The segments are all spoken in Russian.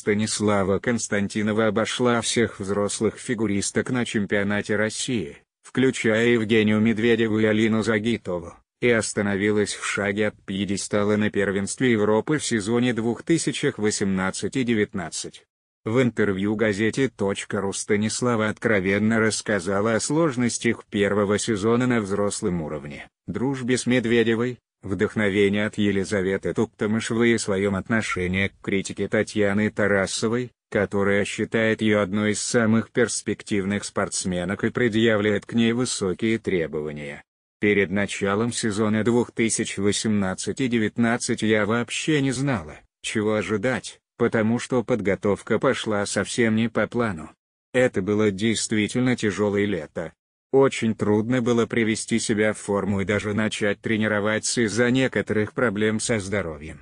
Станислава Константинова обошла всех взрослых фигуристок на чемпионате России, включая Евгению Медведеву и Алину Загитову, и остановилась в шаге от пьедестала на первенстве Европы в сезоне 2018-19. В интервью газете .ру Станислава откровенно рассказала о сложностях первого сезона на взрослом уровне, дружбе с Медведевой, Вдохновение от Елизаветы Туктамышевой и своем отношении к критике Татьяны Тарасовой, которая считает ее одной из самых перспективных спортсменок и предъявляет к ней высокие требования. Перед началом сезона 2018-19 я вообще не знала, чего ожидать, потому что подготовка пошла совсем не по плану. Это было действительно тяжелое лето, очень трудно было привести себя в форму и даже начать тренироваться из-за некоторых проблем со здоровьем.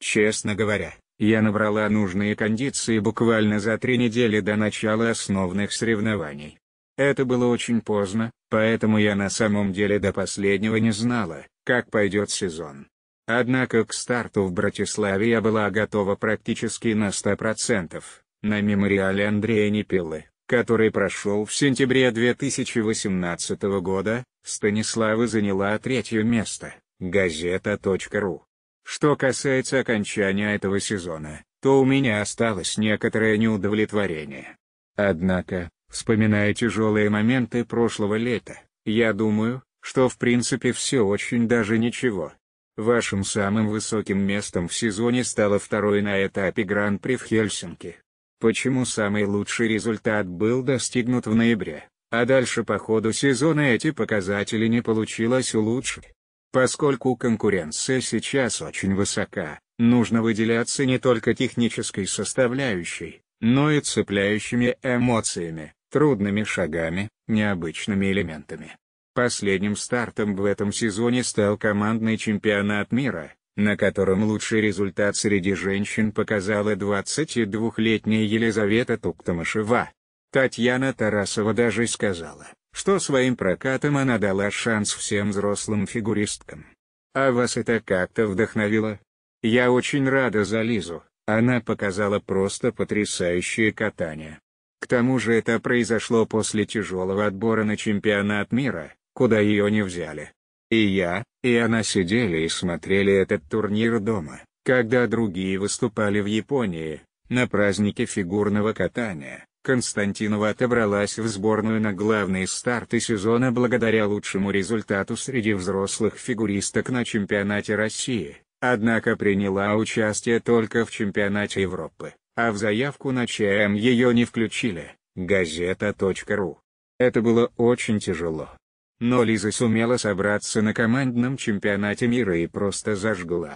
Честно говоря, я набрала нужные кондиции буквально за три недели до начала основных соревнований. Это было очень поздно, поэтому я на самом деле до последнего не знала, как пойдет сезон. Однако к старту в Братиславе я была готова практически на 100%, на мемориале Андрея Непилы, который прошел в сентябре 2018 года, Станислава заняла третье место, газета.ру. Что касается окончания этого сезона, то у меня осталось некоторое неудовлетворение. Однако, вспоминая тяжелые моменты прошлого лета, я думаю, что в принципе все очень даже ничего. Вашим самым высоким местом в сезоне стало второе на этапе Гран-при в Хельсинки. Почему самый лучший результат был достигнут в ноябре, а дальше по ходу сезона эти показатели не получилось улучшить? Поскольку конкуренция сейчас очень высока, нужно выделяться не только технической составляющей, но и цепляющими эмоциями, трудными шагами, необычными элементами. Последним стартом в этом сезоне стал командный чемпионат мира, на котором лучший результат среди женщин показала 22-летняя Елизавета Туктамышева. Татьяна Тарасова даже сказала, что своим прокатом она дала шанс всем взрослым фигуристкам. А вас это как-то вдохновило? Я очень рада за Лизу, она показала просто потрясающее катание. К тому же это произошло после тяжелого отбора на чемпионат мира, куда ее не взяли. И я, и она сидели и смотрели этот турнир дома, когда другие выступали в Японии, на празднике фигурного катания. Константинова отобралась в сборную на главные старты сезона благодаря лучшему результату среди взрослых фигуристок на чемпионате России, однако приняла участие только в чемпионате Европы, а в заявку на ЧМ ее не включили, газета.ру. Это было очень тяжело. Но Лиза сумела собраться на командном чемпионате мира и просто зажгла.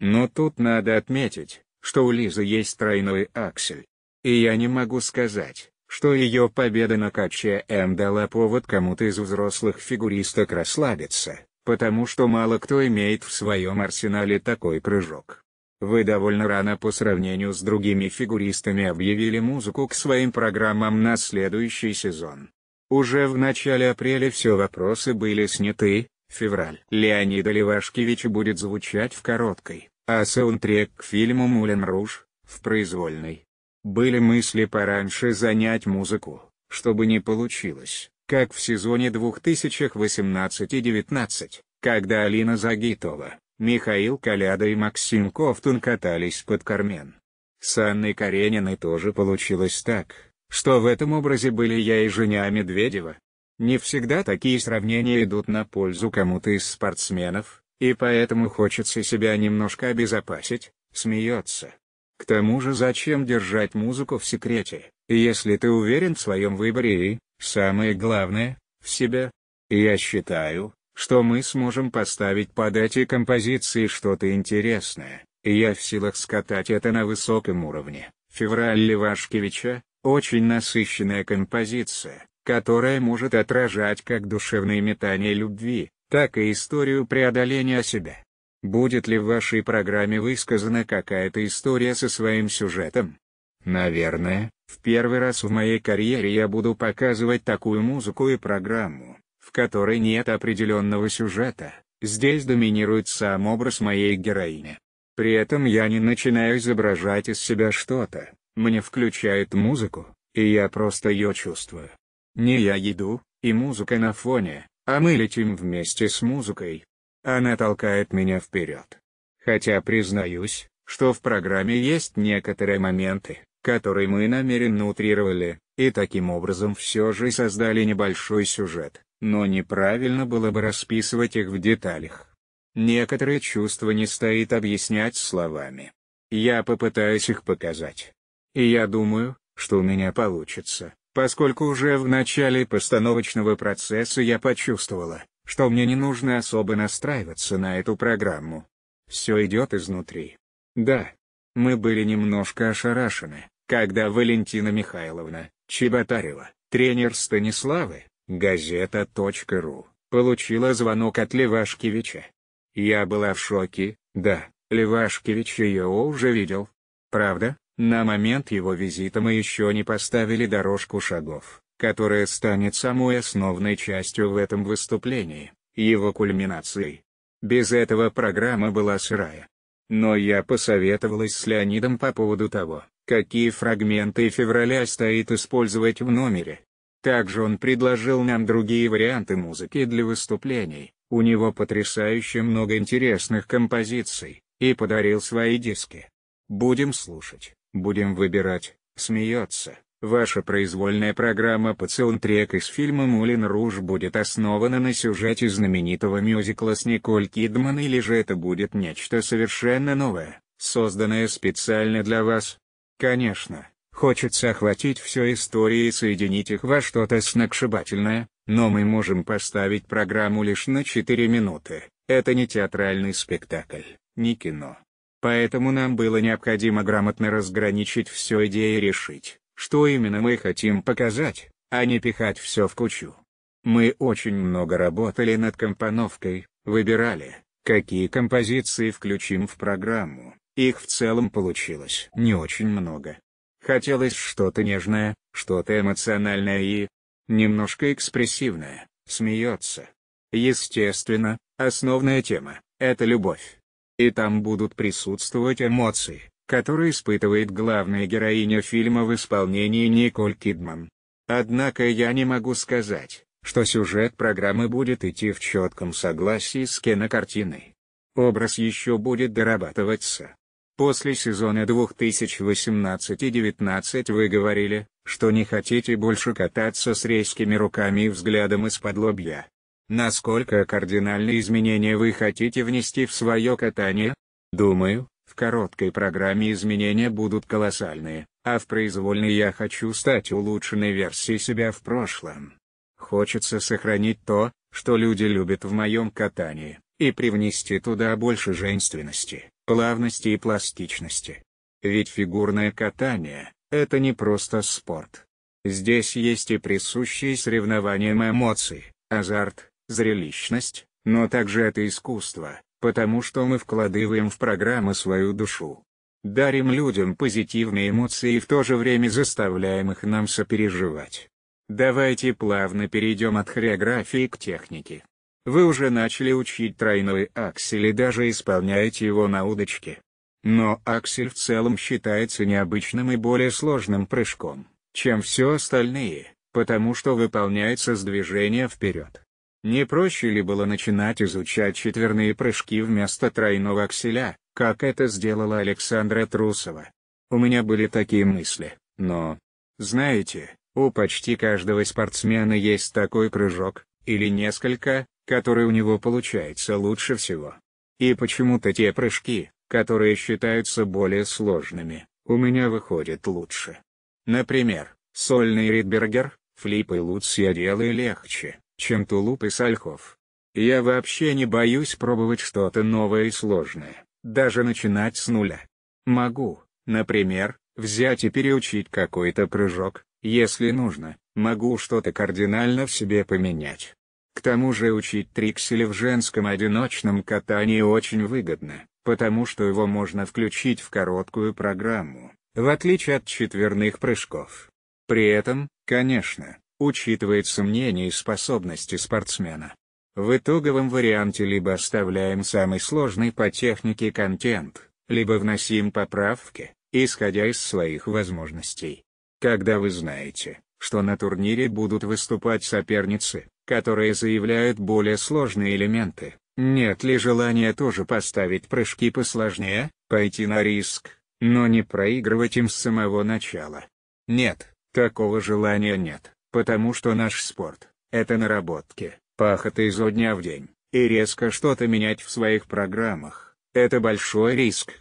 Но тут надо отметить, что у Лизы есть тройной аксель. И я не могу сказать, что ее победа на каче М дала повод кому-то из взрослых фигуристок расслабиться, потому что мало кто имеет в своем арсенале такой прыжок. Вы довольно рано по сравнению с другими фигуристами объявили музыку к своим программам на следующий сезон. Уже в начале апреля все вопросы были сняты, февраль Леонида Левашкевича будет звучать в короткой, а саундтрек к фильму «Мулен Руж» — в произвольной. Были мысли пораньше занять музыку, чтобы не получилось, как в сезоне 2018-19, и когда Алина Загитова, Михаил Коляда и Максим Ковтун катались под Кармен. С Анной Карениной тоже получилось так что в этом образе были я и Женя Медведева. Не всегда такие сравнения идут на пользу кому-то из спортсменов, и поэтому хочется себя немножко обезопасить, смеется. К тому же зачем держать музыку в секрете, если ты уверен в своем выборе и, самое главное, в себе? Я считаю, что мы сможем поставить под эти композиции что-то интересное, и я в силах скатать это на высоком уровне. Февраль Левашкевича, очень насыщенная композиция, которая может отражать как душевные метания любви, так и историю преодоления себя. Будет ли в вашей программе высказана какая-то история со своим сюжетом? Наверное, в первый раз в моей карьере я буду показывать такую музыку и программу, в которой нет определенного сюжета, здесь доминирует сам образ моей героини. При этом я не начинаю изображать из себя что-то, мне включает музыку, и я просто ее чувствую. Не я еду, и музыка на фоне, а мы летим вместе с музыкой. Она толкает меня вперед. Хотя признаюсь, что в программе есть некоторые моменты, которые мы намеренно утрировали, и таким образом все же создали небольшой сюжет, но неправильно было бы расписывать их в деталях. Некоторые чувства не стоит объяснять словами. Я попытаюсь их показать. И я думаю, что у меня получится, поскольку уже в начале постановочного процесса я почувствовала, что мне не нужно особо настраиваться на эту программу. Все идет изнутри. Да. Мы были немножко ошарашены, когда Валентина Михайловна Чеботарева, тренер Станиславы, газета.ру, получила звонок от Левашкевича. Я была в шоке, да, Левашкевич ее уже видел. Правда, на момент его визита мы еще не поставили дорожку шагов, которая станет самой основной частью в этом выступлении, его кульминацией. Без этого программа была сырая. Но я посоветовалась с Леонидом по поводу того, какие фрагменты февраля стоит использовать в номере. Также он предложил нам другие варианты музыки для выступлений, у него потрясающе много интересных композиций, и подарил свои диски. Будем слушать. Будем выбирать, смеется. Ваша произвольная программа по саундтрек из фильма «Мулин Руж» будет основана на сюжете знаменитого мюзикла с Николь Кидман или же это будет нечто совершенно новое, созданное специально для вас? Конечно, хочется охватить все истории и соединить их во что-то сногсшибательное, но мы можем поставить программу лишь на 4 минуты, это не театральный спектакль, не кино. Поэтому нам было необходимо грамотно разграничить все идеи и решить, что именно мы хотим показать, а не пихать все в кучу. Мы очень много работали над компоновкой, выбирали, какие композиции включим в программу, их в целом получилось не очень много. Хотелось что-то нежное, что-то эмоциональное и немножко экспрессивное, смеется. Естественно, основная тема — это любовь. И там будут присутствовать эмоции, которые испытывает главная героиня фильма в исполнении Николь Кидман. Однако я не могу сказать, что сюжет программы будет идти в четком согласии с кинокартиной. Образ еще будет дорабатываться. После сезона 2018-19 и вы говорили, что не хотите больше кататься с резкими руками и взглядом из-под лобья. Насколько кардинальные изменения вы хотите внести в свое катание? Думаю, в короткой программе изменения будут колоссальные, а в произвольной я хочу стать улучшенной версией себя в прошлом. Хочется сохранить то, что люди любят в моем катании, и привнести туда больше женственности, плавности и пластичности. Ведь фигурное катание – это не просто спорт. Здесь есть и присущие соревнованиям эмоции, азарт, зрелищность, но также это искусство, потому что мы вкладываем в программы свою душу. Дарим людям позитивные эмоции и в то же время заставляем их нам сопереживать. Давайте плавно перейдем от хореографии к технике. Вы уже начали учить тройной аксель и даже исполняете его на удочке. Но аксель в целом считается необычным и более сложным прыжком, чем все остальные, потому что выполняется с движения вперед. Не проще ли было начинать изучать четверные прыжки вместо тройного акселя, как это сделала Александра Трусова? У меня были такие мысли, но... Знаете, у почти каждого спортсмена есть такой прыжок, или несколько, который у него получается лучше всего. И почему-то те прыжки, которые считаются более сложными, у меня выходят лучше. Например, сольный ридбергер, флип и луц я делаю легче, чем тулуп и сальхов. Я вообще не боюсь пробовать что-то новое и сложное, даже начинать с нуля. Могу, например, взять и переучить какой-то прыжок, если нужно, могу что-то кардинально в себе поменять. К тому же учить триксели в женском одиночном катании очень выгодно, потому что его можно включить в короткую программу, в отличие от четверных прыжков. При этом, конечно, учитывается мнение и способности спортсмена. В итоговом варианте либо оставляем самый сложный по технике контент, либо вносим поправки, исходя из своих возможностей. Когда вы знаете, что на турнире будут выступать соперницы, которые заявляют более сложные элементы, нет ли желания тоже поставить прыжки посложнее, пойти на риск, но не проигрывать им с самого начала? Нет, такого желания нет. Потому что наш спорт – это наработки, пахота изо дня в день, и резко что-то менять в своих программах – это большой риск.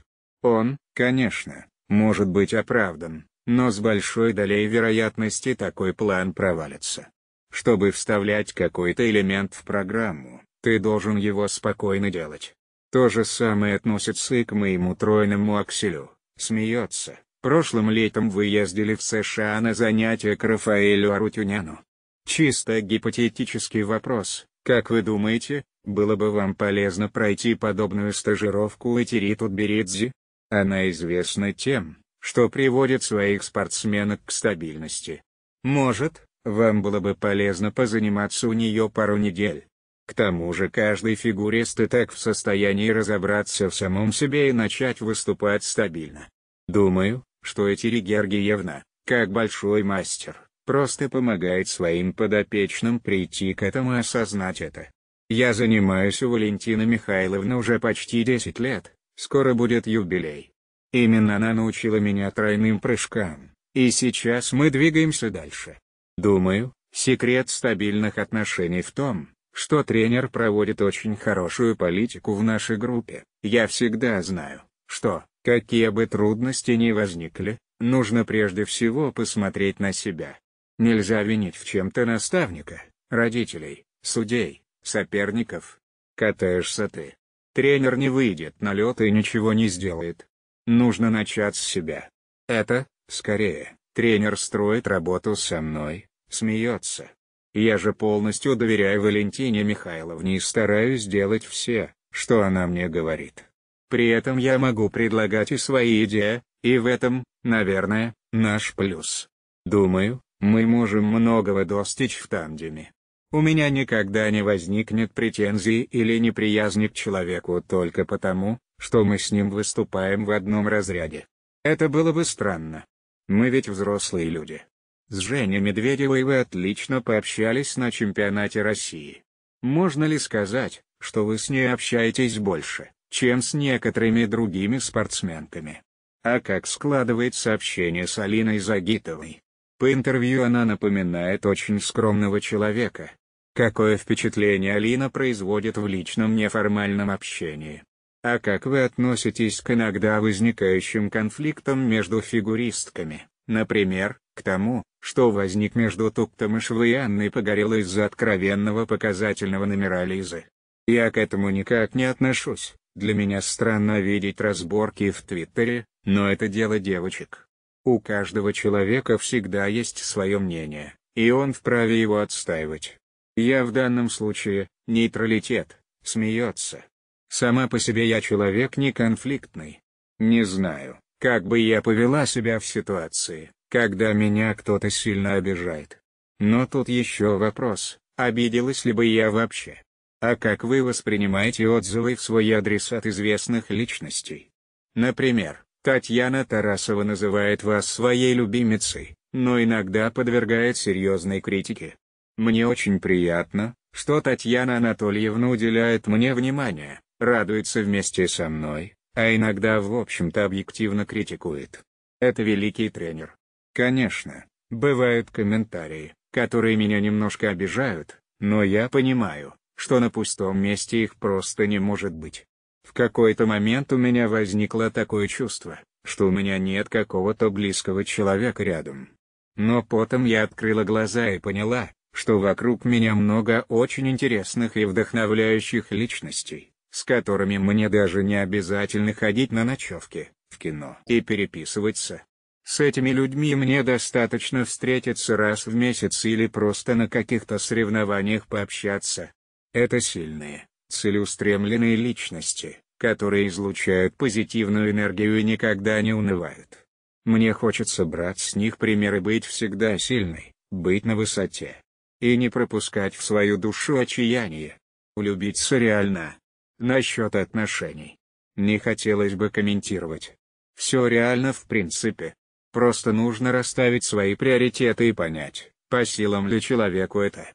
Он, конечно, может быть оправдан, но с большой долей вероятности такой план провалится. Чтобы вставлять какой-то элемент в программу, ты должен его спокойно делать. То же самое относится и к моему тройному акселю, смеется. Прошлым летом вы ездили в США на занятия к Рафаэлю Арутюняну. Чисто гипотетический вопрос, как вы думаете, было бы вам полезно пройти подобную стажировку у Этери Тутберидзе? Она известна тем, что приводит своих спортсменок к стабильности. Может, вам было бы полезно позаниматься у нее пару недель. К тому же каждый фигурист и так в состоянии разобраться в самом себе и начать выступать стабильно. Думаю, что Этери Георгиевна, как большой мастер, просто помогает своим подопечным прийти к этому и осознать это. Я занимаюсь у Валентины Михайловны уже почти 10 лет, скоро будет юбилей. Именно она научила меня тройным прыжкам, и сейчас мы двигаемся дальше. Думаю, секрет стабильных отношений в том, что тренер проводит очень хорошую политику в нашей группе. Я всегда знаю, что, Какие бы трудности ни возникли, нужно прежде всего посмотреть на себя. Нельзя винить в чем-то наставника, родителей, судей, соперников. Катаешься ты. Тренер не выйдет на лед и ничего не сделает. Нужно начать с себя. Это, скорее, тренер строит работу со мной, смеется. Я же полностью доверяю Валентине Михайловне и стараюсь делать все, что она мне говорит. При этом я могу предлагать и свои идеи, и в этом, наверное, наш плюс. Думаю, мы можем многого достичь в тандеме. У меня никогда не возникнет претензий или неприязни к человеку только потому, что мы с ним выступаем в одном разряде. Это было бы странно. Мы ведь взрослые люди. С Женей Медведевой вы отлично пообщались на чемпионате России. Можно ли сказать, что вы с ней общаетесь больше? чем с некоторыми другими спортсменками. А как складывает сообщение с Алиной Загитовой? По интервью она напоминает очень скромного человека. Какое впечатление Алина производит в личном неформальном общении? А как вы относитесь к иногда возникающим конфликтам между фигуристками, например, к тому, что возник между Туктамышевой и Анной Погорелой из-за откровенного показательного номера Лизы? Я к этому никак не отношусь. Для меня странно видеть разборки в Твиттере, но это дело девочек. У каждого человека всегда есть свое мнение, и он вправе его отстаивать. Я в данном случае, нейтралитет, смеется. Сама по себе я человек не конфликтный. Не знаю, как бы я повела себя в ситуации, когда меня кто-то сильно обижает. Но тут еще вопрос, обиделась ли бы я вообще а как вы воспринимаете отзывы в свой адрес от известных личностей. Например, Татьяна Тарасова называет вас своей любимицей, но иногда подвергает серьезной критике. Мне очень приятно, что Татьяна Анатольевна уделяет мне внимание, радуется вместе со мной, а иногда в общем-то объективно критикует. Это великий тренер. Конечно, бывают комментарии, которые меня немножко обижают, но я понимаю, что на пустом месте их просто не может быть. В какой-то момент у меня возникло такое чувство, что у меня нет какого-то близкого человека рядом. Но потом я открыла глаза и поняла, что вокруг меня много очень интересных и вдохновляющих личностей, с которыми мне даже не обязательно ходить на ночевки, в кино и переписываться. С этими людьми мне достаточно встретиться раз в месяц или просто на каких-то соревнованиях пообщаться, это сильные, целеустремленные личности, которые излучают позитивную энергию и никогда не унывают. Мне хочется брать с них пример и быть всегда сильной, быть на высоте. И не пропускать в свою душу отчаяние. Улюбиться реально. Насчет отношений. Не хотелось бы комментировать. Все реально в принципе. Просто нужно расставить свои приоритеты и понять, по силам ли человеку это.